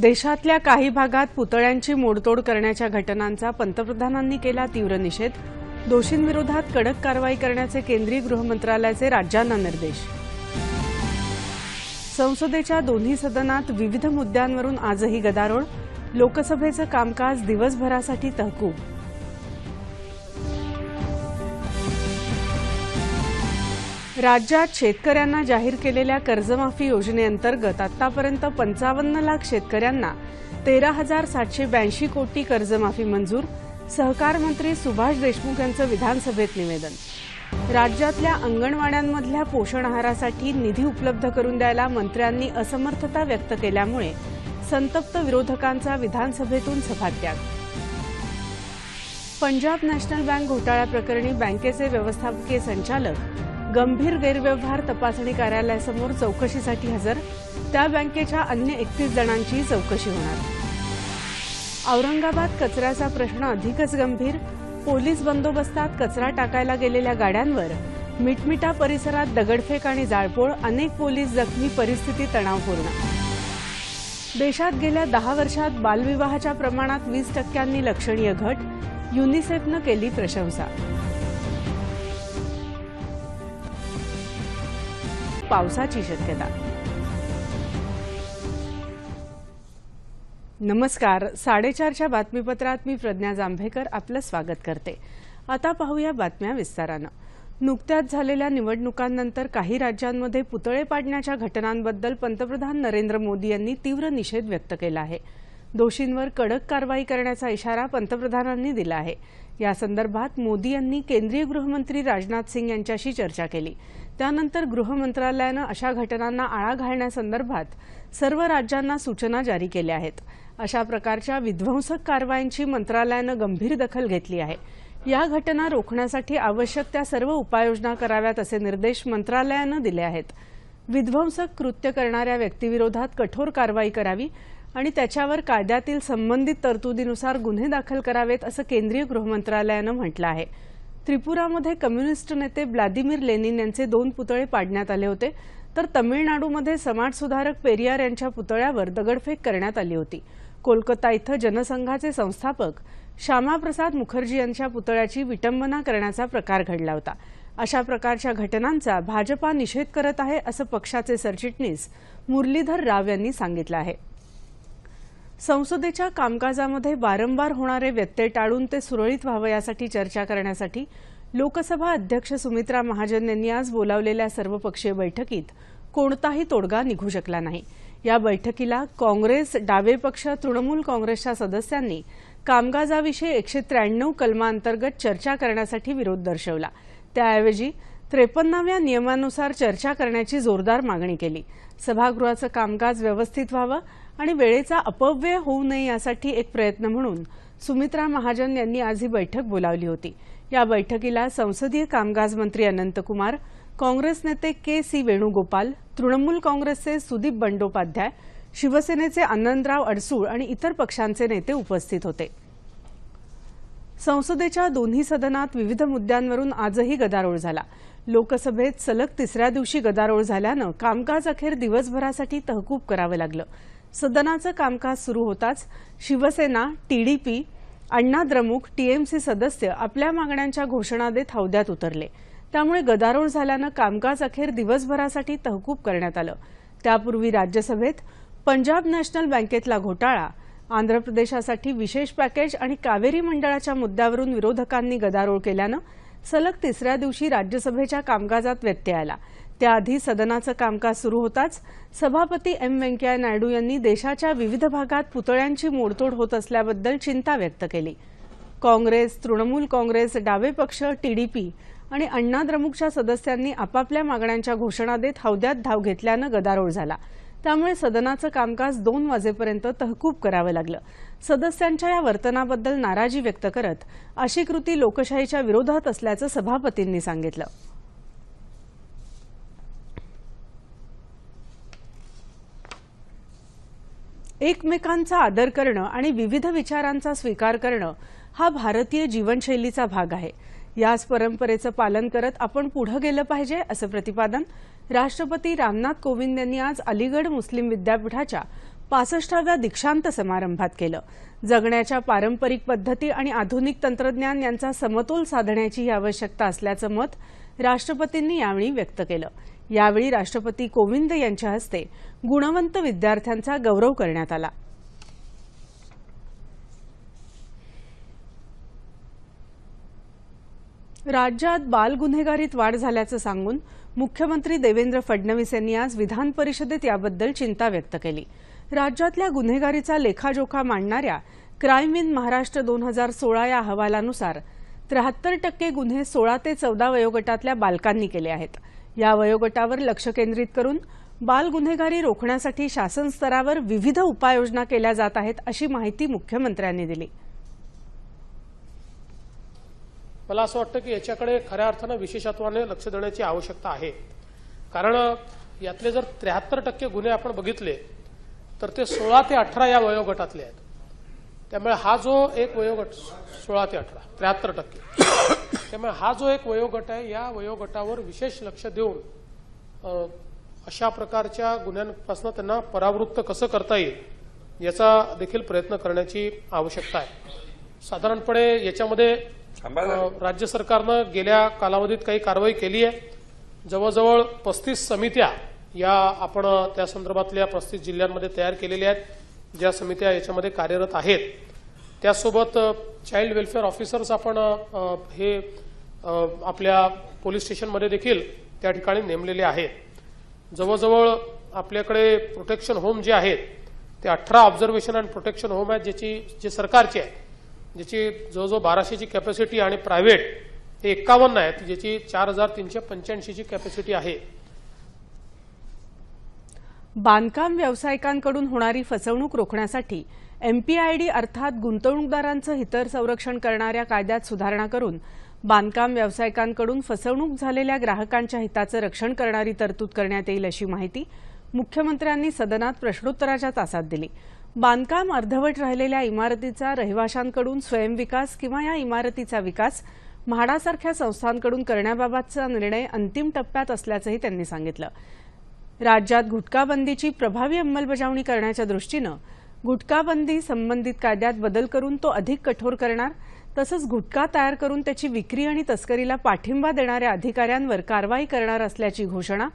देशातल्या काही भागात पुतळ्यांची मोडतोड करण्याच्या घटनांचा पंतप्रधानांनी केला तीव्र निषेध दोषींविरोधात कडक कारवाई करण्याचे केंद्रीय गृहमंत्रालयाचे राज्यांना निर्देश संसदेच्या दोन्ही सदनात विविध मुद्द्यांवरून आजही गदारोळ लोकसभेचं कामकाज दिवसभरासाठी तहकूब राज्यात शेतकऱ्यांना जाहीर केलेल्या कर्जमाफी योजनेअंतर्गत आतापर्यंत पंचावन्न लाख शेतकऱ्यांना तेरा हजार सातशे ब्याऐंशी कोटी कर्जमाफी मंजूर सहकार मंत्री सुभाष देशमुख यांचं विधानसभेत निवेदन राज्यातल्या अंगणवाड्यांमधल्या पोषण आहारासाठी निधी उपलब्ध करून द्यायला मंत्र्यांनी असमर्थता व्यक्त केल्यामुळे संतप्त विरोधकांचा विधानसभेतून सभात्याग पंजाब नॅशनल बँक घोटाळ्याप्रकरणी बँकेचे व्यवस्थापकीय संचालक गंभीर गैरव्यवहार तपासणी कार्यालयासमोर चौकशीसाठी हजर त्या बँकेच्या अन्य एकतीस जणांची चौकशी होणार औरंगाबाद कचऱ्याचा प्रश्न अधिकच गंभीर पोलीस बंदोबस्तात कचरा टाकायला गेलेल्या गाड्यांवर मिटमिटा परिसरात दगडफेक आणि जाळपोळ अनेक पोलीस जखमी परिस्थिती तणावपूर्ण देशात गेल्या दहा वर्षात बालविवाहाच्या प्रमाणात वीस टक्क्यांनी लक्षणीय घट युनिसेफनं केली प्रशंसा पावसाची शक्यता नमस्कार साडेचारच्या बातमीपत्रात मी प्रज्ञा जांभेकर आपलं स्वागत करते आता पाहूया बातम्या विस्तारानं नुकत्याच झालेल्या निवडणुकांनंतर काही राज्यांमध्ये पुतळे पाडण्याच्या घटनांबद्दल पंतप्रधान नरेंद्र मोदी यांनी तीव्र निषेध व्यक्त केला आहे दोषींवर कडक कारवाई करण्याचा इशारा पंतप्रधानांनी दिला आहे यासंदर्भात मोदी यांनी केंद्रीय गृहमंत्री राजनाथ सिंग यांच्याशी चर्चा केली त्यानंतर गृहमंत्रालयानं अशा घटनांना आळा घालण्यासंदर्भात सर्व राज्यांना सूचना जारी केल्या आहेत अशा प्रकारच्या विध्वंसक कारवायांची मंत्रालयानं गंभीर दखल घेतली आहे या घटना रोखण्यासाठी आवश्यक त्या सर्व उपाययोजना कराव्यात असे निर्देश मंत्रालयानं दिले आहेत विध्वंसक कृत्य करणाऱ्या व्यक्तीविरोधात कठोर कारवाई करावी आणि त्याच्यावर कायद्यातील संबंधित तरतुदीनुसार गुन्हे दाखल करावेत असं केंद्रीय गृहमंत्रालयानं म्हटलं आहे त्रिपुरामध्ये कम्युनिस्ट नेते व्लादिमीर लेनिन यांचे दोन पुतळे पाडण्यात आले होते तर तमिळनाडूमध्ये समाजसुधारक पेरियार यांच्या पुतळ्यावर दगडफेक करण्यात आली होती कोलकाता इथं जनसंघाचे संस्थापक श्यामाप्रसाद मुखर्जी यांच्या पुतळ्याची विटंबना करण्याचा प्रकार घडला होता अशा प्रकारच्या घटनांचा भाजपा निषेध करत आहे असं पक्षाचे सरचिटणीस मुरलीधर राव यांनी सांगितलं आहे संसदेच्या कामकाजामध्ये वारंवार होणारे व्यत्यय टाळून ते सुरळीत व्हावं यासाठी चर्चा करण्यासाठी लोकसभा अध्यक्ष सुमित्रा महाजन यांनी आज बोलावलेल्या सर्वपक्षीय बैठकीत कोणताही तोडगा निघू शकला नाही या बैठकीला काँग्रेस डावे पक्ष तृणमूल काँग्रेसच्या सदस्यांनी कामकाजाविषयी एकशे त्र्याण्णव कलमांतर्गत चर्चा करण्यासाठी विरोध दर्शवला त्याऐवजी त्रेपन्नाव्या नियमानुसार चर्चा करण्याची जोरदार मागणी केली सभागृहाचं कामकाज व्यवस्थित व्हावं आणि वेळेचा अपव्यय होऊ नये यासाठी एक प्रयत्न म्हणून सुमित्रा महाजन यांनी आज ही बैठक बोलावली होती या बैठकीला संसदीय कामकाज मंत्री अनंतकुमार काँग्रेस नेते के सी वेणुगोपाल तृणमूल काँग्रेसचे सुदीप बंडोपाध्याय शिवसेनेचे आनंदराव अडसूळ आणि इतर पक्षांचे नेते उपस्थित होते संसदेच्या दोन्ही सदनात विविध मुद्द्यांवरून आजही गदारोळ झाला लोकसभेत सलग तिसऱ्या दिवशी गदारोळ झाल्यानं कामकाज अखेर दिवसभरासाठी तहकूब करावं लागलं सदनाचं कामकाज सुरू होताच शिवसेना टीडीपी अण्णा द्रमुक टीएमसी सदस्य आपल्या मागण्यांच्या घोषणा देत हौद्यात उतरले त्यामुळे गदारोळ झाल्यानं कामकाज अखेर दिवसभरासाठी तहकूब करण्यात आलं त्यापूर्वी राज्यसभेत पंजाब नॅशनल बँकेतला घोटाळा आंध्र प्रदेशासाठी विशेष पॅकेज आणि कावेरी मंडळाच्या मुद्द्यावरून विरोधकांनी गदारोळ केल्यानं सलग तिसऱ्या दिवशी राज्यसभेच्या कामकाजात व्यत्यय आला त्याआधी सदनाचं कामकाज सुरू होताच सभापती एम व्यंकय्या नायडू यांनी देशाच्या विविध भागात पुतळ्यांची मोडतोड होत असल्याबद्दल चिंता व्यक्त केली काँग्रेस तृणमूल काँग्रेस डावे पक्ष टीडीपी आणि अण्णा द्रमुकच्या सदस्यांनी आपापल्या मागण्यांच्या घोषणा देत हौद्यात धाव घेतल्यानं गदारोळ झाला त्यामुळे सदनाचं कामकाज दोन वाजेपर्यंत तहकूब करावं लागलं सदस्यांच्या या वर्तनाबद्दल नाराजी व्यक्त करत अशी कृती लोकशाहीच्या विरोधात असल्याचं सभापतींनी सांगितलं एकमेकांचा आदर करणं आणि विविध विचारांचा स्वीकार करणं हा भारतीय जीवनशैलीचा भाग आहे याच परंपरेचं पालन करत आपण पुढे गेलं पाहिजे असं प्रतिपादन राष्ट्रपती रामनाथ कोविंद यांनी आज अलीगड मुस्लिम विद्यापीठाच्या पासष्टाव्या दीक्षांत समारंभात केलं जगण्याच्या पारंपरिक पद्धती आणि आधुनिक तंत्रज्ञान यांचा समतोल साधण्याची ही आवश्यकता असल्याचं मत राष्ट्रपतींनी यावेळी व्यक्त केलं यावेळी राष्ट्रपती कोविंद यांच्या हस्ते गुणवंत विद्यार्थ्यांचा गौरव करण्यात आला राज्यात बाल गुन्हेगारीत वाढ झाल्याचं सांगून मुख्यमंत्री देवेंद्र फडणवीस यांनी आज विधान परिषदेत याबद्दल चिंता व्यक्त केली राज्यातल्या गुन्हेगारीचा लेखाजोखा मांडणाऱ्या क्राईम इन महाराष्ट्र दोन हजार सोळा या अहवालानुसार त्र्याहत्तर टक्के गुन्हे सोळा ते चौदा वयोगटातल्या बालकांनी केले आहेत या वयोगटावर लक्ष केंद्रित करून बाल गुन्हेगारी रोखण्यासाठी शासन स्तरावर विविध उपाययोजना केल्या जात आहेत अशी माहिती मुख्यमंत्र्यांनी दिली मला असं वाटतं की याच्याकडे खऱ्या अर्थानं विशेषत्वाने लक्ष देण्याची आवश्यकता आहे कारण यातले जर त्र्याहत्तर टक्के गुन्हे आपण बघितले तर ते सोळा ते अठरा या वयोगटातले आहेत त्यामुळे हा जो एक वयोगट सोळा ते अठरा त्र्याहत्तर टक्के त्यामुळे हा जो एक वयोगट आहे या वयोगटावर विशेष लक्ष देऊन अशा प्रकारच्या गुन्ह्यांपासून त्यांना परावृत्त कसं करता येईल याचा देखील प्रयत्न करण्याची आवश्यकता आहे साधारणपणे याच्यामध्ये राज्य सरकारनं गेल्या कालावधीत काही कारवाई केली आहे जवळजवळ पस्तीस समित्या या आपण त्या संदर्भातल्या पस्तीस जिल्ह्यांमध्ये तयार केलेल्या आहेत ज्या समित्या याच्यामध्ये कार्यरत आहेत त्यासोबत चाइल्ड वेलफेअर ऑफिसर्स आपण हे आपल्या पोलीस स्टेशनमध्ये देखील त्या ठिकाणी नेमलेले आहेत जवळजवळ आपल्याकडे प्रोटेक्शन होम जे आहेत ते अठरा ऑब्झर्वेशन अँड प्रोटेक्शन होम आहेत ज्याची जे सरकारचे आहे ज्याची जवळजवळ बाराशेची कॅपॅसिटी आणि प्रायव्हेट ते एकावन्न आहेत ज्याची चार हजार तीनशे पंच्याऐंशीची कॅपॅसिटी आहे बांधकाम व्यावसायिकांकडून होणारी फसवणूक रोखण्यासाठी एमपीआयडी अर्थात गुंतवणूकदारांचं हितर संरक्षण करणाऱ्या कायद्यात सुधारणा करून बांधकाम व्यावसायिकांकडून फसवणूक झालेल्या ग्राहकांच्या हिताचं रक्षण करणारी तरतूद करण्यात येईल अशी माहिती मुख्यमंत्र्यांनी सदनात प्रश्नोत्तराच्या तासात दिली बांधकाम अर्धवट राहिलेल्या इमारतीचा रहिवाशांकडून स्वयंविकास किंवा या इमारतीचा विकास म्हाडासारख्या संस्थांकडून करण्याबाबतचा निर्णय अंतिम टप्प्यात असल्याचंही त्यांनी सांगितलं राज्यात गुटखाबंदीची प्रभावी अंमलबजावणी करण्याच्या दृष्टीनं गुटखाबंदी संबंधित कायद्यात बदल करून तो अधिक कठोर करणार तसंच गुटखा तयार करून त्याची विक्री आणि तस्करीला पाठिंबा देणाऱ्या अधिकाऱ्यांवर कारवाई करणार असल्याची घोषणा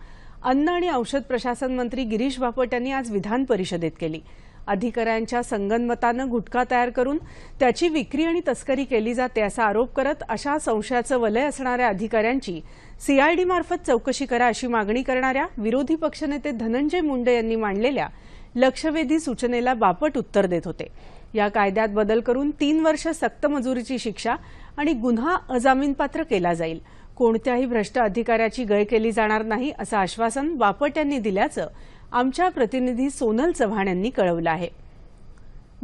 अन्न आणि औषध प्रशासन मंत्री गिरीश बापट यांनी आज विधान परिषदेत केली अधिकाऱ्यांच्या संगनमतानं गुटखा तयार करून त्याची विक्री आणि तस्करी केली जाते असा आरोप करत अशा संशयाचं वलय असणाऱ्या अधिकाऱ्यांची सीआयडी मार्फत चौकशी करा अशी मागणी करणाऱ्या विरोधी पक्षनेते धनंजय मुंडे यांनी मांडलेल्या लक्षवेधी सूचनेला बापट उत्तर देत होते या कायद्यात बदल करून तीन वर्ष सक्त मजुरीची शिक्षा आणि गुन्हा अजामीनपात्र केला जाईल कोणत्याही भ्रष्ट अधिकाऱ्याची गय केली जाणार नाही असं आश्वासन बापट यांनी दिल्याचं आमच्या प्रतिनिधी सोनल चव्हाण यांनी कळवलं आहे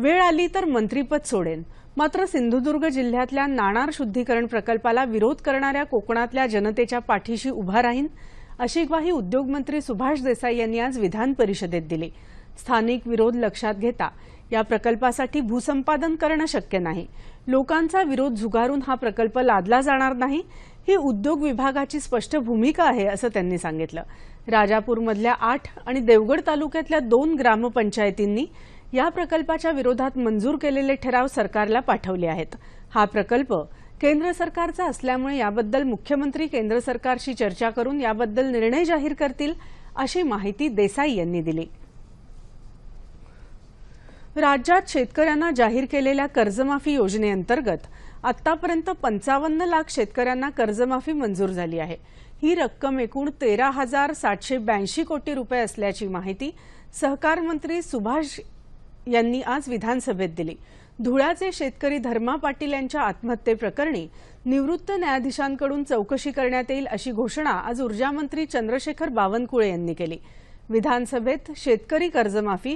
वेळ आली तर मंत्रीपद सोडेन मात्र सिंधुदुर्ग जिल्ह्यातल्या नाणार शुद्धीकरण प्रकल्पाला विरोध करणाऱ्या कोकणातल्या जनतेच्या पाठीशी उभा राहीन अशी ग्वाही उद्योगमंत्री सुभाष देसाई यांनी आज विधान परिषदेत दिली स्थानिक विरोध लक्षात घेता या प्रकल्पासाठी भूसंपादन करणं शक्य नाही लोकांचा विरोध झुगारून हा प्रकल्प लादला जाणार नाही ही उद्योग विभागाची स्पष्ट भूमिका आहे असं त्यांनी सांगितलं राजापूरमधल्या आठ आणि देवगड तालुक्यातल्या दोन ग्रामपंचायतींनी या प्रकल्पाच्या विरोधात मंजूर केलेले ठराव सरकारला पाठवले आहेत हा प्रकल्प केंद्र सरकारचा असल्यामुळे याबद्दल मुख्यमंत्री केंद्र सरकारशी चर्चा करून याबद्दल निर्णय जाहीर करतील अशी माहिती देसाई यांनी दिली राज्यात शेतकऱ्यांना जाहीर केलेल्या कर्जमाफी योजनेअंतर्गत आतापर्यंत पंचावन्न लाख शेतकऱ्यांना कर्जमाफी मंजूर झाली आहे ही रक्कम एकूण तेरा हजार सातशे ब्याऐंशी कोटी रुपये असल्याची माहिती सहकार मंत्री सुभाष यांनी आज विधानसभेत दिली धुळ्याचे शेतकरी धर्मा पाटील यांच्या आत्महत्येप्रकरणी निवृत्त न्यायाधीशांकडून चौकशी करण्यात येईल अशी घोषणा आज ऊर्जामंत्री चंद्रशेखर बावनकुळे यांनी केली विधानसभेत शेतकरी कर्जमाफी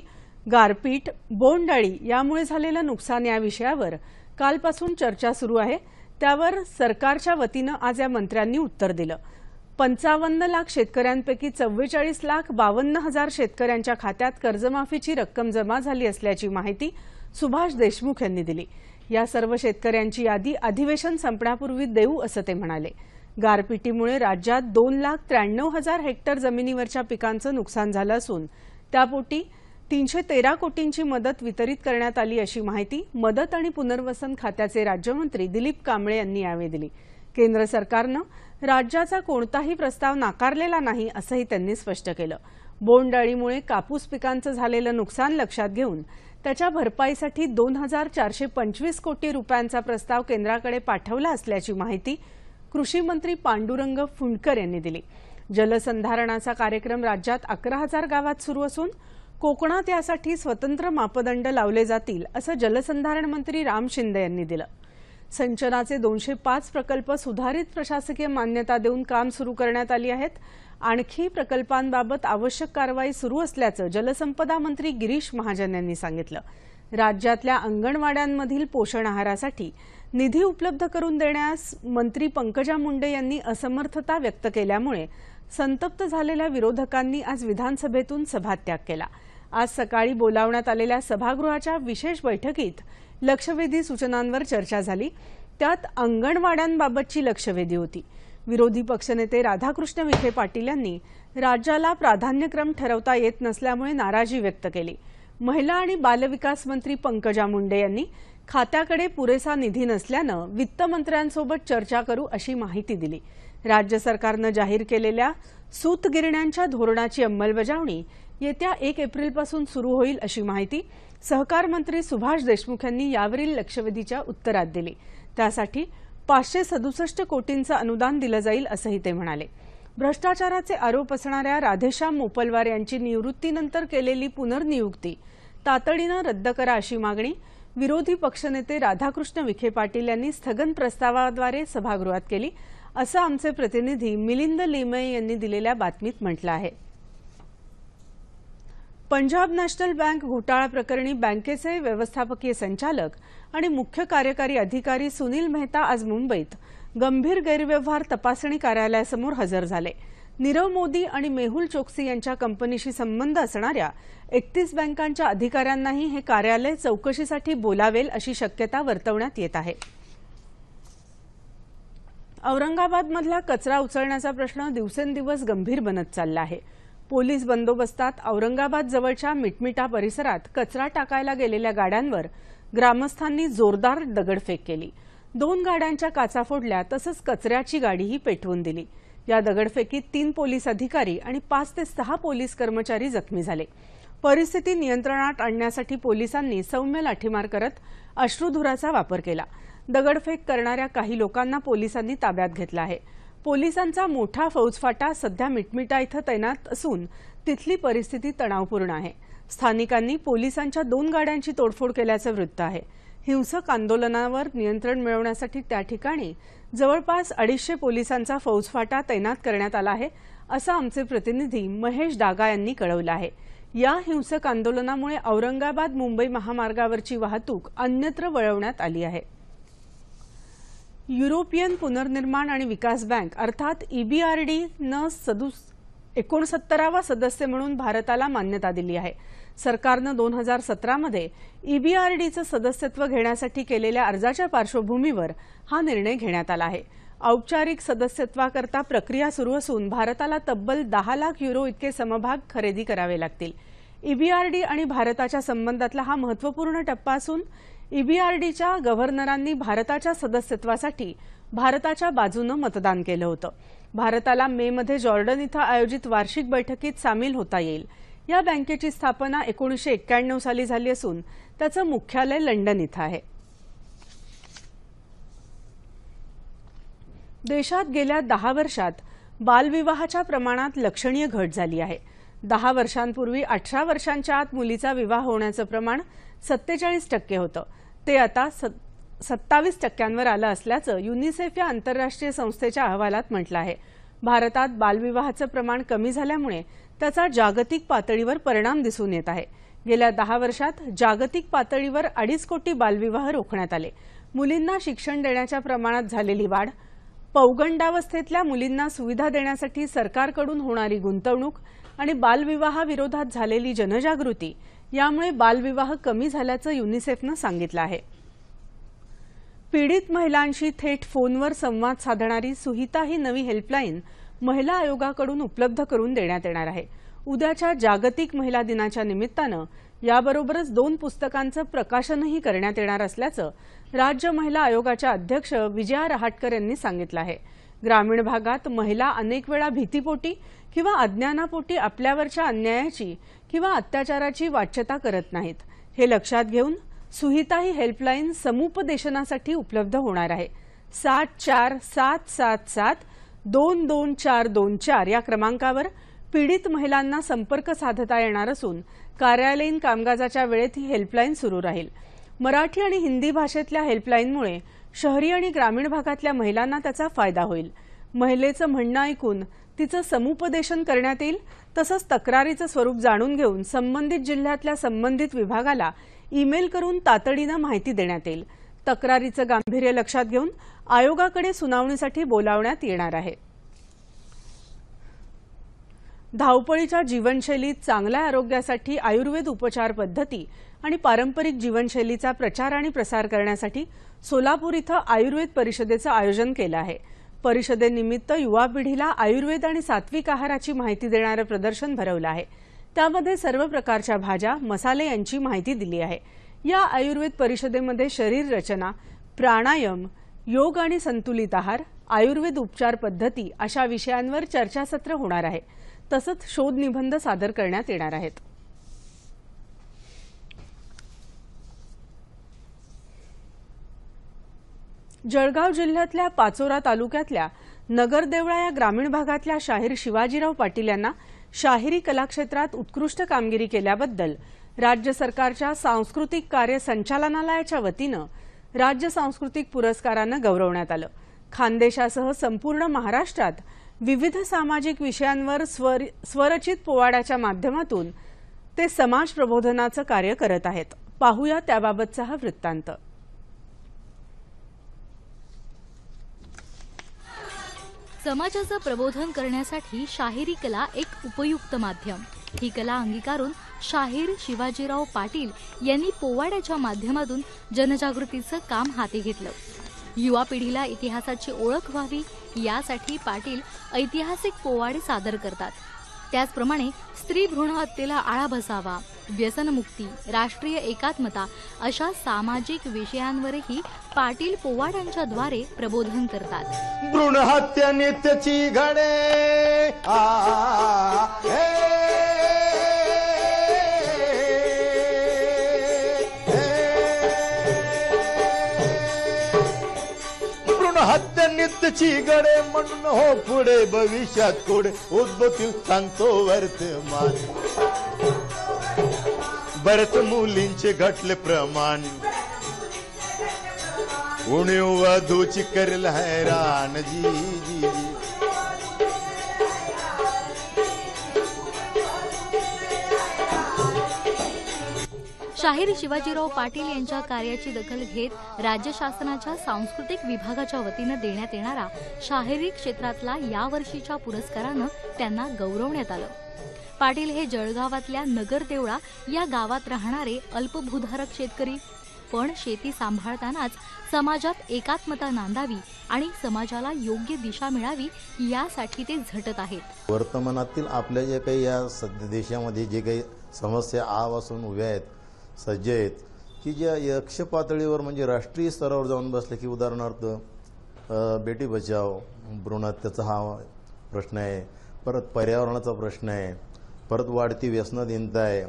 गारपीट बोंडाळी यामुळे झालेलं नुकसान या विषयावर कालपासून चर्चा सुरू आहे त्यावर सरकारच्या वतीनं आज या मंत्र्यांनी उत्तर दिलं पंचावन्न लाख शेतकऱ्यांपैकी चव्वेचाळीस लाख बावन्न हजार शेतकऱ्यांच्या खात्यात कर्जमाफीची रक्कम जमा झाली असल्याची माहिती सुभाष देशमुख यांनी दिली या सर्व शेतकऱ्यांची यादी अधिवेशन संपण्यापूर्वी देऊ असं ते म्हणाले गारपिटीमुळे राज्यात दोन लाख त्र्याण्णव हजार हेक्टर जमिनीवरच्या पिकांचं नुकसान झालं असून त्यापोटी तीनशे तेरा कोटींची मदत वितरित करण्यात आली अशी माहिती मदत आणि पुनर्वसन खात्याचे राज्यमंत्री दिलीप कांबळे यांनी यावेळी दिली केंद्र सरकारनं राज्याचा कोणताही प्रस्ताव नाकारलेला नाही असंही त्यांनी स्पष्ट केलं बोंडअळीमुळे कापूस पिकांचं झालेलं नुकसान लक्षात घेऊन त्याच्या भरपाईसाठी दोन हजार चारशे पंचवीस कोटी रुपयांचा प्रस्ताव केंद्राकडे पाठवला असल्याची माहिती कृषी मंत्री पांडुरंग फुंडकर यांनी दिली जलसंधारणाचा कार्यक्रम राज्यात अकरा हजार गावात सुरू असून कोकणात यासाठी स्वतंत्र मापदंड लावले जातील असं जलसंधारण मंत्री राम शिंदे यांनी दिलं सिंचनाचे दोनशे पाच प्रकल्प सुधारित प्रशासकीय मान्यता देऊन काम सुरू करण्यात आली आहेत आणखी प्रकल्पांबाबत आवश्यक कारवाई सुरू असल्याचं जलसंपदा मंत्री गिरीश महाजन यांनी सांगितलं राज्यातल्या अंगणवाड्यांमधील पोषण आहारासाठी निधी उपलब्ध करून देण्यास मंत्री पंकजा मुंडे यांनी असमर्थता व्यक्त केल्यामुळे संतप्त झालेल्या विरोधकांनी आज विधानसभेतून सभात्याग केला आज सकाळी बोलावण्यात आलेल्या सभागृहाच्या विशेष बैठकीत लक्षवेधी सूचनांवर चर्चा झाली त्यात अंगणवाड्यांबाबतची लक्षवेधी होती विरोधी पक्षनेते राधाकृष्ण विखे पाटील यांनी राज्याला प्राधान्यक्रम ठरवता येत नसल्यामुळे नाराजी व्यक्त केली महिला आणि बालविकास मंत्री पंकजा मुंडे यांनी खात्याकडे पुरेसा निधी नसल्यानं वित्तमंत्र्यांसोबत चर्चा करू अशी माहिती दिली राज्य सरकारनं जाहीर केलेल्या सूतगिरण्यांच्या धोरणाची अंमलबजावणी येत्या एक एप्रिलपासून सुरू होईल अशी माहिती सहकार मंत्री सुभाष देशमुख यांनी यावरील लक्षवेधीच्या उत्तरात दिली त्यासाठी पाचशे सदुसष्ट कोटींचं अनुदान दिलं जाईल असंही ते म्हणाले भ्रष्टाचाराचे आरोप असणाऱ्या राधेश्याम मोपलवार यांची निवृत्तीनंतर केलेली पुनर्नियुक्ती तातडीनं रद्द करा अशी मागणी विरोधी पक्षनेते राधाकृष्ण विखे पाटील यांनी स्थगन प्रस्तावाद्वारे सभागृहात केली असं आमचे प्रतिनिधी मिलिंद लिमये यांनी दिलेल्या बातमीत म्हटलं आहे पंजाब नॅशनल बँक घोटाळा प्रकरणी बँकेचे व्यवस्थापकीय संचालक आणि मुख्य कार्यकारी अधिकारी सुनील मेहता आज मुंबईत गंभीर गैरव्यवहार तपासणी कार्यालयासमोर हजर झाले नीरव मोदी आणि मेहुल चोक्सी यांच्या कंपनीशी संबंध असणाऱ्या एकतीस बँकांच्या अधिकाऱ्यांनाही हे कार्यालय चौकशीसाठी बोलावेल अशी शक्यता वर्तवण्यात येत आहे औरंगाबादमधला कचरा उचलण्याचा प्रश्न दिवसेंदिवस गंभीर बनत चालला आहे पोलीस बंदोबस्तात औरंगाबाद जवळच्या मिटमिटा परिसरात कचरा टाकायला गेलेल्या गाड्यांवर ग्रामस्थांनी जोरदार दगडफेक केली दोन गाड्यांच्या काचा फोडल्या तसंच कचऱ्याची गाडीही पेटवून दिली या दगडफेकीत तीन पोलीस अधिकारी आणि पाच ते सहा पोलीस कर्मचारी जखमी झाले परिस्थिती नियंत्रणात आणण्यासाठी पोलिसांनी सौम्य लाठीमार करत अश्रुधुराचा वापर केला दगडफेक करणाऱ्या काही लोकांना पोलिसांनी ताब्यात घेतला आहे पोलिसांचा मोठा फौजफाटा सध्या मिटमिटा इथं तैनात असून तिथली परिस्थिती तणावपूर्ण आहे स्थानिकांनी पोलिसांच्या दोन गाड्यांची तोडफोड केल्याचं वृत्त आहे हिंसक आंदोलनावर नियंत्रण मिळवण्यासाठी त्या ठिकाणी जवळपास अडीचशे पोलिसांचा फौजफाटा तैनात करण्यात आला आहे असं आमचे प्रतिनिधी महेश डागा यांनी कळवलं आहे या हिंसक आंदोलनामुळे औरंगाबाद मुंबई महामार्गावरची वाहतूक अन्यत्र वळवण्यात आली आहे युरोपियन पुनर्निर्माण आणि विकास बँक अर्थात ईबीआरडी न सदुस एकोणसत्तरावा सदस्य म्हणून भारताला मान्यता दिली आहे सरकारनं दोन हजार सतरामध्ये ईबीआरडीचं सदस्यत्व घेण्यासाठी केलेल्या अर्जाच्या पार्श्वभूमीवर हा निर्णय घेण्यात आला आहे औपचारिक सदस्यत्वाकरता प्रक्रिया सुरू असून भारताला तब्बल दहा लाख युरो इतके समभाग खरेदी करावे लागतील ईबीआरडी आणि भारताच्या संबंधातला हा महत्वपूर्ण टप्पा असून ईबीआरडीच्या गव्हर्नरांनी भारताच्या सदस्यत्वासाठी भारताच्या बाजूनं मतदान केलं होतं भारताला मध्ये जॉर्डन इथं आयोजित वार्षिक बैठकीत सामील होता येईल या बँकेची स्थापना एकोणीसशे एक्क्याण्णव साली झाली असून त्याचं मुख्यालय लंडन इथं आहे देशात गेल्या दहा वर्षात बालविवाहाच्या प्रमाणात लक्षणीय घट झाली आहे दहा वर्षांपूर्वी अठरा वर्षांच्या आत मुलीचा विवाह होण्याचं प्रमाण सत्तेचाळीस टक्के होतं ते आता सत्तावीस टक्क्यांवर आलं असल्याचं युनिसेफ या आंतरराष्ट्रीय संस्थेच्या अहवालात म्हटलं आहे भारतात बालविवाहाचं प्रमाण कमी झाल्यामुळे त्याचा जागतिक पातळीवर परिणाम दिसून येत आहे गेल्या दहा वर्षात जागतिक पातळीवर अडीच कोटी बालविवाह रोखण्यात आले मुलींना शिक्षण देण्याच्या प्रमाणात झालेली वाढ पौगंडावस्थेतल्या मुलींना सुविधा देण्यासाठी सरकारकडून होणारी गुंतवणूक आणि बालविवाहाविरोधात झालेली जनजागृती यामुळे बालविवाह कमी झाल्याचं युनिसेफनं सांगितलं आहे पीडित महिलांशी थेट फोनवर संवाद साधणारी सुहिता ही नवी हेल्पलाईन महिला आयोगाकडून उपलब्ध करून देण्यात येणार आहे उद्याच्या जागतिक महिला दिनाच्या निमित्तानं याबरोबरच दोन पुस्तकांचं प्रकाशनही करण्यात येणार असल्याचं राज्य महिला आयोगाच्या अध्यक्ष विजया रहाटकर यांनी सांगितलं आहे ग्रामीण भागात महिला अनेक वेळा भीतीपोटी किंवा अज्ञानापोटी आपल्यावरच्या अन्यायाची किंवा अत्याचाराची वाच्यता करत नाहीत हे लक्षात घेऊन सुहिता ही हेल्पलाईन समुपदेशनासाठी उपलब्ध होणार आहे सात चार सात सात सात दोन दोन चार दोन चार या क्रमांकावर पीडित महिलांना संपर्क साधता येणार असून कार्यालयीन कामकाजाच्या वेळेत ही हेल्पलाईन सुरू राहील मराठी आणि हिंदी भाषेतल्या हेल्पलाईनमुळे शहरी आणि ग्रामीण भागातल्या महिलांना त्याचा फायदा होईल महिलेचं म्हणणं ऐकून तिचं समुपदेशन करण्यात येईल तसंच तक्रारीचं स्वरूप जाणून घेऊन संबंधित जिल्ह्यातल्या संबंधित विभागाला ईमेल करून तातडीनं माहिती देण्यात येईल तक्रारीचं गांभीर्य लक्षात घेऊन आयोगाकडे सुनावणीसाठी बोलावण्यात येणार आहे धावपळीच्या जीवनशैलीत चांगल्या आरोग्यासाठी आयुर्वेद उपचार पद्धती आणि पारंपरिक जीवनशैलीचा प्रचार आणि प्रसार करण्यासाठी सोलापूर इथं आयुर्वेद परिषदेचं आयोजन केलं आहे परिषदेनिमित्त युवा पिढीला आयुर्वेद आणि सात्विक आहाराची माहिती देणारं प्रदर्शन भरवलं आहे त्यामध्ये सर्व प्रकारच्या भाज्या मसाले यांची माहिती दिली आहे या आयुर्वेद परिषदेमध्ये शरीर रचना प्राणायाम योग आणि संतुलित आहार आयुर्वेद उपचार पद्धती अशा विषयांवर चर्चासत्र होणार आहे तसंच शोधनिबंध सादर करण्यात येणार आहेत जळगाव जिल्ह्यातल्या पाचोरा तालुक्यातल्या नगरदेवळा या ग्रामीण भागातल्या शाहीर शिवाजीराव पाटील यांना शाहिरी कलाक्षेत्रात उत्कृष्ट कामगिरी केल्याबद्दल राज्य सरकारच्या सांस्कृतिक कार्य संचालनालयाच्या वतीनं राज्य सांस्कृतिक पुरस्कारानं गौरवण्यात आलं खानदेशासह संपूर्ण महाराष्ट्रात विविध सामाजिक विषयांवर स्वर स्वरचित पोवाड्याच्या माध्यमातून ते समाज प्रबोधनाचं कार्य करत आहेत पाहूया त्याबाबतचा हा वृत्तांत समाजाचं प्रबोधन करण्यासाठी शाहिरी कला एक उपयुक्त माध्यम ही कला अंगीकारून शाहीर शिवाजीराव पाटील यांनी पोवाड्याच्या माध्यमातून जनजागृतीचं काम हाती घेतलं युवा पिढीला इतिहासाची ओळख व्हावी यासाठी पाटील ऐतिहासिक पोवाडे सादर करतात त्याचप्रमाणे स्त्री भ्रूण हत्येला आळा बसावा व्यसनमुक्ती राष्ट्रीय एकात्मता अशा सामाजिक विषयांवरही पाटील पोवाड्यांच्या द्वारे प्रबोधन करतात भ्रूण हत्या नित्यची घडे तुझी गडे म्हणून हो पुढे भविष्यात कोडे उद्भवतील सांगतो वर्तमान भरत मुलींचे घटले प्रमाण उणीव वधूची करेल हैराण जी शाहीर शिवाजीराव पाटील यांच्या कार्याची दखल घेत राज्य शासनाच्या सांस्कृतिक विभागाच्या वतीनं देण्यात येणारा शाहिरी क्षेत्रातला यावर्षीच्या पुरस्कारानं त्यांना गौरवण्यात आलं पाटील हे जळगावातल्या देवळा या गावात राहणारे अल्पभूधारक शेतकरी पण शेती सांभाळतानाच समाजात एकात्मता नांदावी आणि समाजाला योग्य दिशा मिळावी यासाठी ते झटत आहेत वर्तमानातील आपल्या जे काही या सध्या देशामध्ये जे काही समस्या आवासून उभ्या आहेत सज्ज आहेत की ज्या यक्ष पातळीवर म्हणजे राष्ट्रीय स्तरावर जाऊन बसले की उदाहरणार्थ बेटी बचाव भ्रूणहत्याचा हा प्रश्न आहे परत पर्यावरणाचा प्रश्न आहे परत वाढती व्यसनधीनता आहे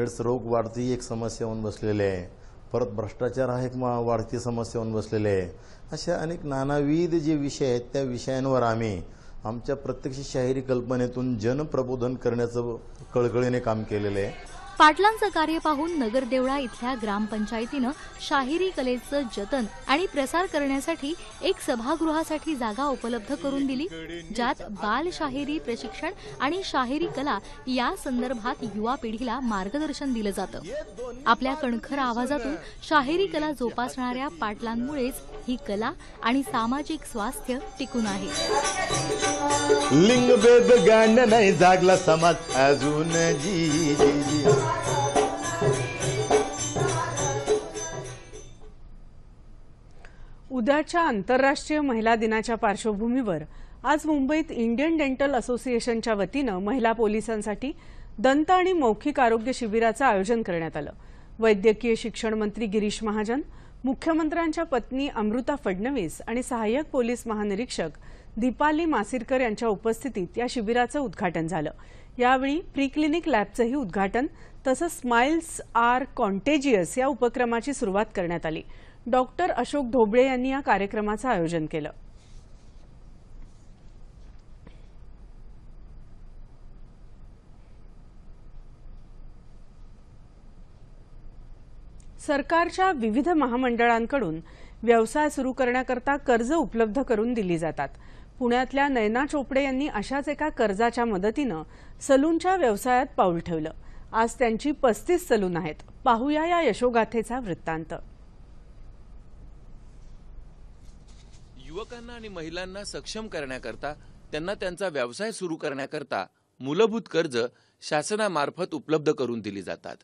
एड्स रोग वाढती एक समस्या होऊन बसलेली आहे परत भ्रष्टाचार हा एक वाढती समस्या होऊन बसलेली आहे अशा अनेक नानाविध जे विषय आहेत त्या विषयांवर आम्ही आमच्या प्रत्यक्ष शाहिरी कल्पनेतून जनप्रबोधन करण्याचं कळकळीने काम केलेलं आहे पाटलांचं कार्य पाहून नगरदेवळा इथल्या ग्रामपंचायतीनं शाहिरी कलेचं जतन आणि प्रसार करण्यासाठी एक सभागृहासाठी जागा उपलब्ध करून दिली ज्यात बाल शाहिरी प्रशिक्षण आणि शाहिरी कला या संदर्भात युवा पिढीला मार्गदर्शन दिलं जातं आपल्या कणखर आवाजातून शाहिरी कला जोपासणाऱ्या पाटलांमुळेच ही कला आणि सामाजिक स्वास्थ्य टिकून आहे नाही जागला समाज अजून जी, जी, जी। उद्याच्या आंतरराष्ट्रीय महिला दिनाच्या पार्श्वभूमीवर आज मुंबईत इंडियन डेंटल असोसिएशनच्या वतीनं महिला पोलिसांसाठी दंत आणि मौखिक आरोग्य शिबिराचं आयोजन करण्यात आलं वैद्यकीय शिक्षण मंत्री गिरीश महाजन मुख्यमंत्र्यांच्या पत्नी अमृता फडणवीस आणि सहाय्यक पोलीस महानिरीक्षक दीपाली मासिरकर यांच्या उपस्थितीत या शिबिराचं उद्घाटन झालं यावेळी प्री क्लिनिक लॅबचंही उद्घाटन तसंच स्माइल्स आर कॉन्टेजियस या उपक्रमाची सुरुवात करण्यात आली डॉक्टर अशोक ढोबळे यांनी या कार्यक्रमाचं आयोजन केलं सरकारच्या विविध महामंडळांकडून व्यवसाय सुरू करण्याकरता कर्ज उपलब्ध करून दिली जातात पुण्यातल्या नयना चोपडे यांनी अशाच एका कर्जाच्या मदतीनं सलूनच्या व्यवसायात पाऊल ठेवलं आज त्यांची पस्तीस सलून आहेत पाहूया या यशोगाथेचा वृत्तांत युवकांना आणि महिलांना सक्षम करण्याकरता त्यांना त्यांचा व्यवसाय सुरू करण्याकरता मूलभूत कर्ज शासनामार्फत उपलब्ध करून दिली जातात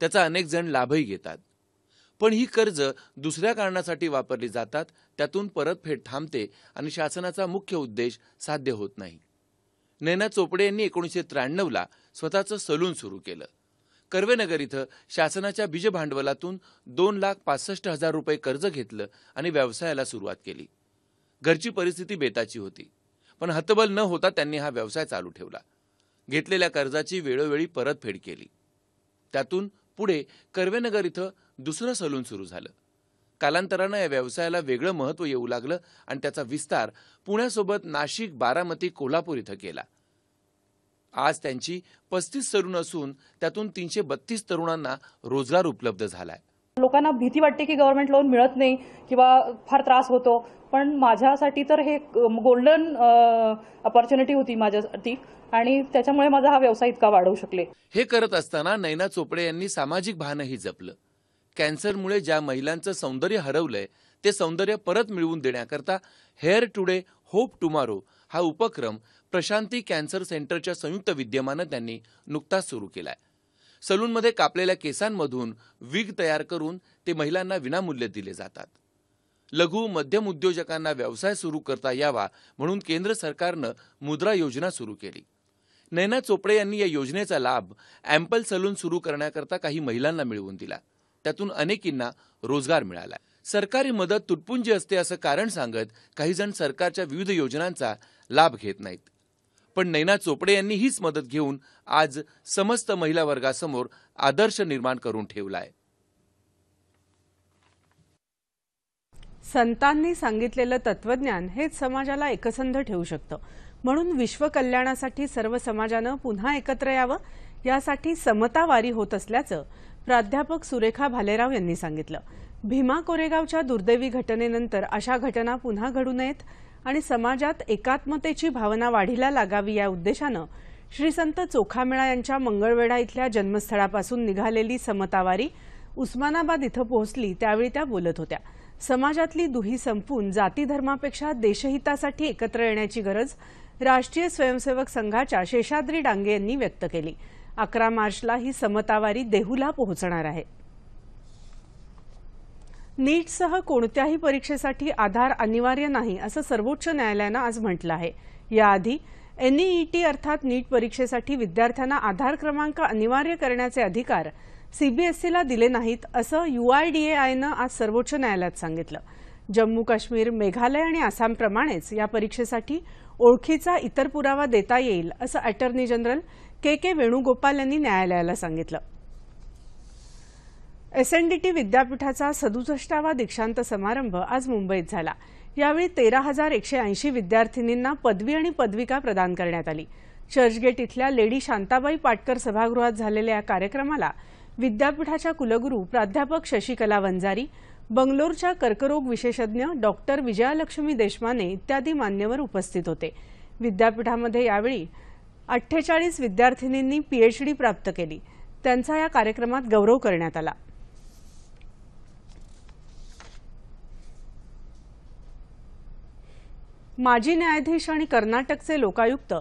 त्याचा अनेक जण लाभही घेतात पण ही कर्ज दुसऱ्या कारणासाठी वापरली जातात त्यातून परतफेड थांबते आणि शासनाचा मुख्य उद्देश साध्य होत नाही नैना चोपडे यांनी एकोणीसशे त्र्याण्णवला स्वतःचं सलून सुरू केलं कर्वेनगर इथं शासनाच्या बीज भांडवलातून दोन लाख पासष्ट हजार रुपये कर्ज घेतलं आणि व्यवसायाला सुरुवात केली घरची परिस्थिती बेताची होती पण हतबल न होता त्यांनी हा व्यवसाय चालू ठेवला घेतलेल्या कर्जाची वेळोवेळी परतफेड केली त्यातून पुढे कर्वेनगर इथं दुसरं सलून सुरू झालं कालांतरानं या व्यवसायाला वेगळं महत्त्व येऊ लागलं आणि त्याचा विस्तार पुण्यासोबत नाशिक बारामती कोल्हापूर इथं केला आज त्यांची पस्तीस तरुण असून त्यातून तीनशे बत्तीस तरुणांना रोजगार उपलब्ध झालाय लोकांना भीती वाटते की गव्हर्नमेंट लोन मिळत नाही किंवा फार त्रास होतो पण माझ्यासाठी तर हे गोल्डन अपॉर्च्युनिटी होती माझ्यासाठी आणि त्याच्यामुळे माझा हा व्यवसाय इतका वाढवू शकले हे करत असताना नैना चोपडे यांनी सामाजिक भानही जपलं कॅन्सरमुळे ज्या महिलांचं सौंदर्य हरवलंय ते सौंदर्य परत मिळवून देण्याकरता हेअर टुडे होप टुमारो हा उपक्रम प्रशांती कॅन्सर सेंटरच्या संयुक्त विद्यमानं त्यांनी नुकताच सुरू केलाय सलूनमध्ये कापलेल्या केसांमधून विग तयार करून ते महिलांना विनामूल्य दिले जातात लघु मध्यम उद्योजकांना व्यवसाय सुरू करता यावा म्हणून केंद्र सरकारनं मुद्रा योजना सुरू केली नैना चोपडे यांनी या योजनेचा लाभ अँपल सलून सुरू करण्याकरता काही महिलांना मिळवून दिला त्यातून अनेकींना रोजगार मिळाला सरकारी मदत तुटपुंजी असते असं कारण सांगत काही जण सरकारच्या विविध योजनांचा लाभ घेत नाहीत पण नैना चोपडे यांनी हीच मदत घेऊन आज समस्त महिला वर्गासमोर आदर्श निर्माण करून ठेवलाय संतांनी सांगितलेलं तत्वज्ञान हेच समाजाला एकसंध ठेवू शकतं म्हणून विश्वकल्याणासाठी सर्व समाजानं पुन्हा एकत्र यावं यासाठी समतावारी होत असल्याचं प्राध्यापक सुरेखा भालेराव यांनी सांगितलं भीमा कोरेगावच्या दुर्दैवी घटनेनंतर अशा घटना पुन्हा घडू नयेत आणि समाजात एकात्मतेची भावना वाढीला लागावी या उद्देशानं श्री संत चोखामेळा यांच्या मंगळवेढा इथल्या जन्मस्थळापासून निघालेली समतावारी उस्मानाबाद इथं पोहोचली त्यावेळी त्या बोलत होत्या समाजातली दुही संपून जाती धर्मापेक्षा देशहितासाठी एकत्र येण्याची गरज राष्ट्रीय स्वयंसेवक संघाच्या शेषाद्री डांगे यांनी व्यक्त केली अकरा मार्चला ही समतावारी देहूला पोहोचणार आहे नीटसह कोणत्याही परीक्षेसाठी आधार अनिवार्य नाही असं सर्वोच्च न्यायालयानं आज म्हटलं आहे याआधी एनईईटी अर्थात नीट परीक्षेसाठी विद्यार्थ्यांना आधार क्रमांक अनिवार्य करण्याचे अधिकार सीबीएसईला दिले नाहीत असं युआयडीएआयनं आज सर्वोच्च न्यायालयात सांगितलं जम्मू काश्मीर मेघालय आणि आसामप्रमाणेच या परीक्षेसाठी ओळखीचा इतर पुरावा देता येईल असं attorney general K K Venugopal यांनी न्यायालयाला सांगितलं एसएनडीटी विद्यापीठाचा सदुसष्टावा दीक्षांत समारंभ आज मुंबईत झाला यावेळी तेरा हजार एकशे ऐंशी विद्यार्थिनींना पदवी आणि पदविका प्रदान करण्यात आली चर्चगेट इथल्या लेडी शांताबाई पाटकर सभागृहात झालेल्या या कार्यक्रमाला विद्यापीठाच्या कुलगुरू प्राध्यापक शशिकला वंजारी बंगलोरच्या कर्करोग विशेषज्ञ डॉक्टर विजयालक्ष्मी देशमाने इत्यादी मान्यवर उपस्थित होते विद्यापीठामध्ये यावेळी अठ्ठेचाळीस विद्यार्थिनींनी पीएचडी प्राप्त केली त्यांचा या कार्यक्रमात गौरव करण्यात आला माजी न्यायाधीश आणि कर्नाटकचे लोकायुक्त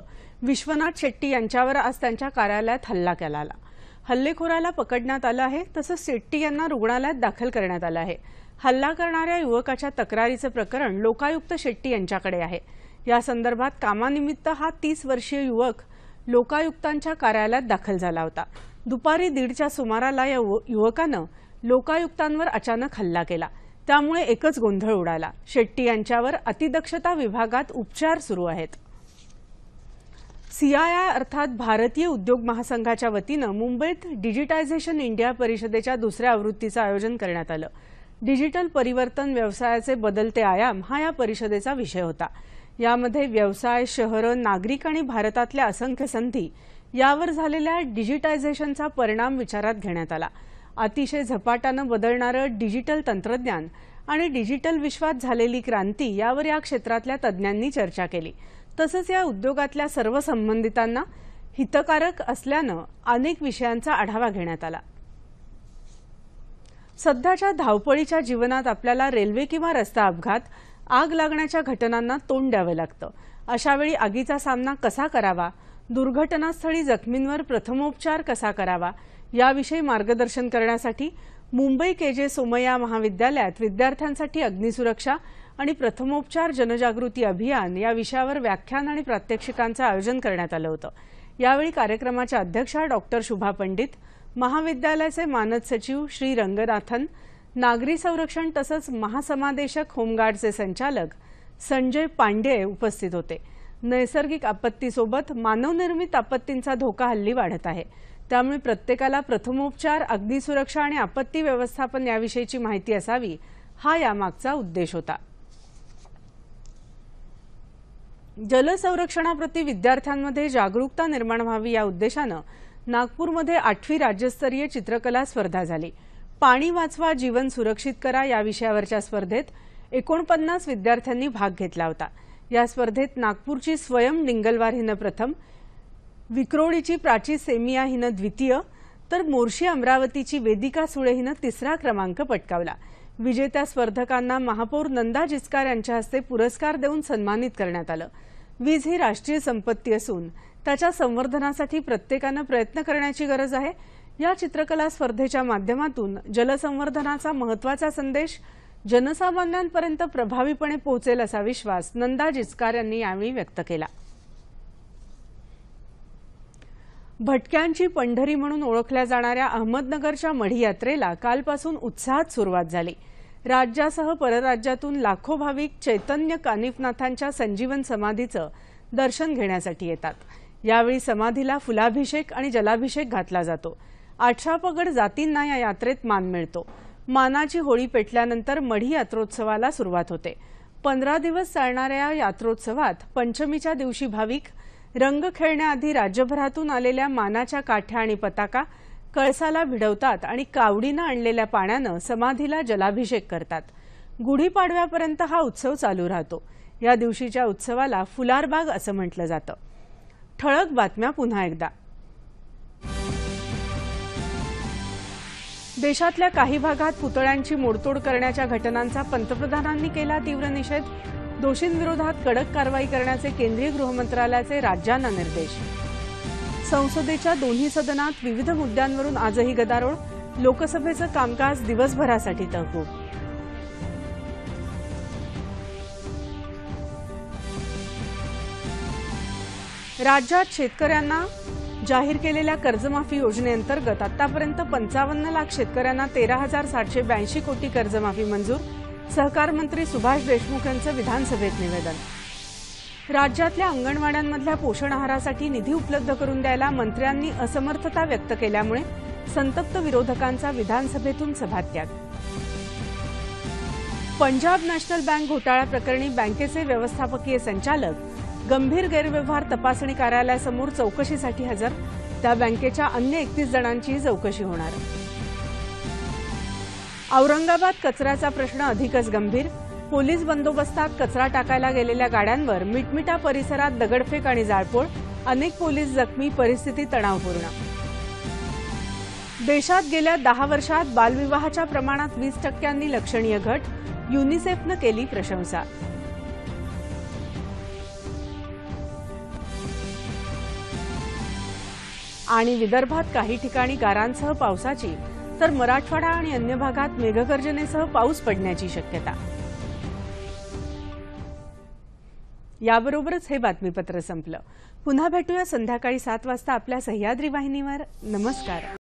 विश्वनाथ शेट्टी यांच्यावर आज त्यांच्या कार्यालयात हल्ला केला आला हल्लेखोराला पकडण्यात आलं आहे तसंच शेट्टी यांना रुग्णालयात दाखल करण्यात आलं आहे हल्ला करणाऱ्या युवकाच्या तक्रारीचं प्रकरण लोकायुक्त शेट्टी यांच्याकडे आहे या संदर्भात कामानिमित्त हा तीस वर्षीय युवक लोकायुक्तांच्या कार्यालयात दाखल झाला होता दुपारी दीडच्या सुमाराला या युवकानं लोकायुक्तांवर अचानक हल्ला केला त्यामुळे एकच गोंधळ उडाला शेट्टी यांच्यावर अतिदक्षता विभागात उपचार सुरू आहेत सीआयआय अर्थात भारतीय उद्योग महासंघाच्या वतीनं मुंबईत डिजिटायझेशन इंडिया परिषदेच्या दुसऱ्या आवृत्तीचं आयोजन करण्यात आलं डिजिटल परिवर्तन व्यवसायाचे बदलते आयाम हा या परिषदेचा विषय होता यामध्ये व्यवसाय शहरं नागरिक आणि भारतातल्या असंख्य संधी यावर झालेल्या डिजिटायझेशनचा परिणाम विचारात घेण्यात आला अतिशय झपाट्यानं बदलणारं डिजिटल तंत्रज्ञान आणि डिजिटल विश्वात झालेली क्रांती यावर या क्षेत्रातल्या तज्ज्ञांनी चर्चा केली तसंच या उद्योगातल्या सर्व संबंधितांना हितकारक असल्यानं अनेक विषयांचा आढावा घेण्यात आला सध्याच्या धावपळीच्या जीवनात आपल्याला रेल्वे किंवा रस्ता अपघात आग लागण्याच्या घटनांना तोंड द्यावं लागतं अशावेळी आगीचा सामना कसा करावा दुर्घटनास्थळी जखमींवर प्रथमोपचार कसा करावा याविषयी मार्गदर्शन करण्यासाठी मुंबई के जे सोमय्या महाविद्यालयात विद्यार्थ्यांसाठी अग्निसुरक्षा आणि प्रथमोपचार जनजागृती अभियान या विषयावर व्याख्यान आणि प्रात्यक्षिकांचं आयोजन करण्यात आलं होतं यावेळी कार्यक्रमाच्या अध्यक्षा डॉक्टर शुभा पंडित महाविद्यालयाचे मानद सचिव श्री रंगनाथन नागरी संरक्षण तसंच महासमादेशक होमगार्डचे संचालक संजय पांडे उपस्थित होते नैसर्गिक आपत्तीसोबत मानवनिर्मित आपत्तींचा धोका हल्ली वाढत आहे त्यामुळे प्रत्येकाला प्रथमोपचार अग्निसुरक्षा आणि आपत्ती व्यवस्थापन याविषयीची माहिती असावी हा यामागचा उद्देश होता जलसंरक्षणाप्रती विद्यार्थ्यांमध्ये जागरूकता निर्माण व्हावी या उद्देशानं नागपूरमध्ये आठवी राज्यस्तरीय चित्रकला स्पर्धा झाली पाणी वाचवा जीवन सुरक्षित करा या विषयावरच्या स्पर्धेत एकोणपन्नास विद्यार्थ्यांनी भाग घेतला होता या स्पर्धेत नागपूरची स्वयं डिंगलवार हिनं प्रथम विक्रोळीची प्राची सेमिया हिनं द्वितीय तर मोर्शी अमरावतीची वेदिका सुळे हिनं तिसरा क्रमांक पटकावला विजेत्या स्पर्धकांना महापौर नंदा जिचकार यांच्या हस्ते पुरस्कार देऊन सन्मानित करण्यात आलं वीज ही राष्ट्रीय संपत्ती असून त्याच्या संवर्धनासाठी प्रत्येकानं प्रयत्न करण्याची गरज आहे या चित्रकला स्पर्धेच्या माध्यमातून जलसंवर्धनाचा महत्वाचा संदेश जनसामान्यांपर्यंत प्रभावीपणे पोहोचेल असा विश्वास नंदा जिचकार यांनी यावेळी व्यक्त केला भटक्यांची पंढरी म्हणून ओळखल्या जाणाऱ्या अहमदनगरच्या मढी यात्रेला कालपासून उत्साहात सुरुवात झाली राज्यासह परराज्यातून लाखो भाविक चैतन्य कानिफनाथांच्या संजीवन समाधीचं दर्शन घेण्यासाठी येतात यावेळी समाधीला फुलाभिषेक आणि जलाभिषेक घातला जातो पगड जातींना या यात्रेत मान मिळतो मानाची होळी पेटल्यानंतर मढी यात्रोत्सवाला सुरुवात होते पंधरा दिवस चालणाऱ्या या यात्रोत्सवात पंचमीच्या दिवशी भाविक रंग खेळण्याआधी राज्यभरातून आलेल्या मानाच्या काठ्या आणि पताका कळसाला भिडवतात आणि कावडीनं आणलेल्या पाण्यानं समाधीला जलाभिषेक करतात गुढीपाडव्यापर्यंत हा उत्सव चालू राहतो या दिवशीच्या उत्सवाला फुलारबाग असं म्हटलं जातं ठळक बातम्या पुन्हा एकदा देशातल्या काही भागात पुतळ्यांची मोडतोड करण्याच्या घटनांचा पंतप्रधानांनी केला तीव्र निषेध दोषींविरोधात कडक कारवाई करण्याचे केंद्रीय गृहमंत्रालयाचे राज्यांना निर्देश संसदेच्या दोन्ही सदनात विविध मुद्द्यांवरून आजही गदारोळ लोकसभेचं कामकाज दिवसभरासाठी तहकूब राज्यात शेतकऱ्यांना जाहीर केलेल्या कर्जमाफी योजनेअंतर्गत आतापर्यंत पंचावन्न लाख शेतकऱ्यांना तेरा हजार सातशे ब्याऐंशी कोटी कर्जमाफी मंजूर सहकार मंत्री सुभाष देशमुख यांचं विधानसभेत निवेदन राज्यातल्या अंगणवाड्यांमधल्या पोषण आहारासाठी निधी उपलब्ध करून द्यायला मंत्र्यांनी असमर्थता व्यक्त केल्यामुळे संतप्त विरोधकांचा विधानसभेतून सभात्याग पंजाब नॅशनल बँक घोटाळा प्रकरणी बँकेचे व्यवस्थापकीय संचालक गंभीर गैरव्यवहार तपासणी कार्यालयासमोर चौकशीसाठी हजर त्या बँकेच्या अन्य एकतीस जणांची चौकशी होणार औरंगाबाद कचऱ्याचा प्रश्न अधिकच गंभीर पोलीस बंदोबस्तात कचरा टाकायला गेलेल्या गाड्यांवर मिटमिटा परिसरात दगडफेक आणि जाळपोळ अनेक पोलीस जखमी परिस्थिती तणावपूर्ण देशात गेल्या दहा वर्षात बालविवाहाच्या प्रमाणात वीस टक्क्यांनी लक्षणीय घट युनिसेफनं केली प्रशंसा आणि विदर्भात काही ठिकाणी गारांसह पावसाची तर मराठवाडा आणि अन्य भागात मेघगर्जनेसह पाऊस पडण्याची शक्यता याबरोबरच हे बातमीपत्र संपलं पुन्हा भेटूया संध्याकाळी सात वाजता आपल्या सह्याद्री वाहिनीवर नमस्कार